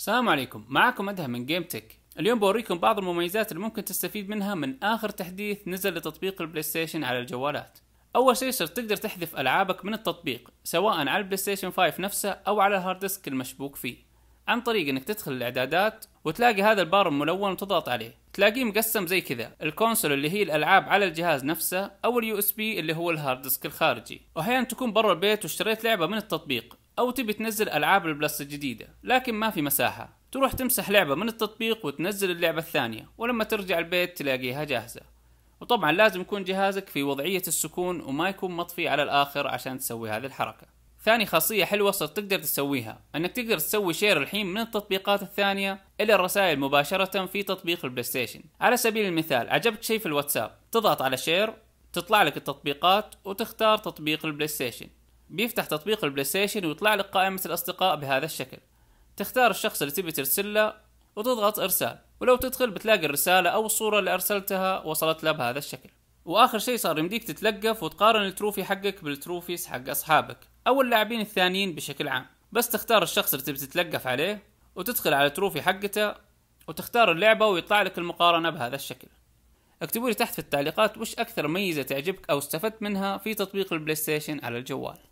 السلام عليكم معكم أدهم من جيم تك اليوم بوريكم بعض المميزات اللي ممكن تستفيد منها من آخر تحديث نزل لتطبيق البلاي ستيشن على الجوالات أول شيء صرت تقدر تحذف ألعابك من التطبيق سواء على البلاي ستيشن 5 نفسه أو على الهارد ديسك المشبوك فيه عن طريق انك تدخل الاعدادات وتلاقي هذا البار الملون وتضغط عليه تلاقيه مقسم زي كذا الكونسول اللي هي الالعاب على الجهاز نفسه او اليو اس بي اللي هو الهارد ديسك الخارجي واحيانا تكون برا البيت واشتريت لعبه من التطبيق او تبي تنزل العاب البلس الجديده لكن ما في مساحه تروح تمسح لعبه من التطبيق وتنزل اللعبه الثانيه ولما ترجع البيت تلاقيها جاهزه وطبعا لازم يكون جهازك في وضعيه السكون وما يكون مطفي على الاخر عشان تسوي هذه الحركه ثاني خاصيه حلوه صرت تقدر تسويها انك تقدر تسوي شير الحين من التطبيقات الثانيه الى الرسائل مباشره في تطبيق البلاي ستيشن على سبيل المثال عجبك شيء في الواتساب تضغط على شير تطلع لك التطبيقات وتختار تطبيق البلاي ستيشن بيفتح تطبيق البلاي ستيشن ويطلع لك قائمة الأصدقاء بهذا الشكل تختار الشخص اللي تبي ترسله وتضغط إرسال ولو تدخل بتلاقي الرسالة أو الصورة اللي أرسلتها وصلت له بهذا الشكل وآخر شيء صار يمديك تتلقف وتقارن التروفي حقك بالتروفيز حق أصحابك أو اللاعبين الثانيين بشكل عام بس تختار الشخص اللي تبي تتلقف عليه وتدخل على التروفي حقته وتختار اللعبة ويطلع لك المقارنة بهذا الشكل اكتبوا لي تحت في التعليقات وش أكثر ميزة تعجبك أو استفدت منها في تطبيق البلاي ستيشن على الجوال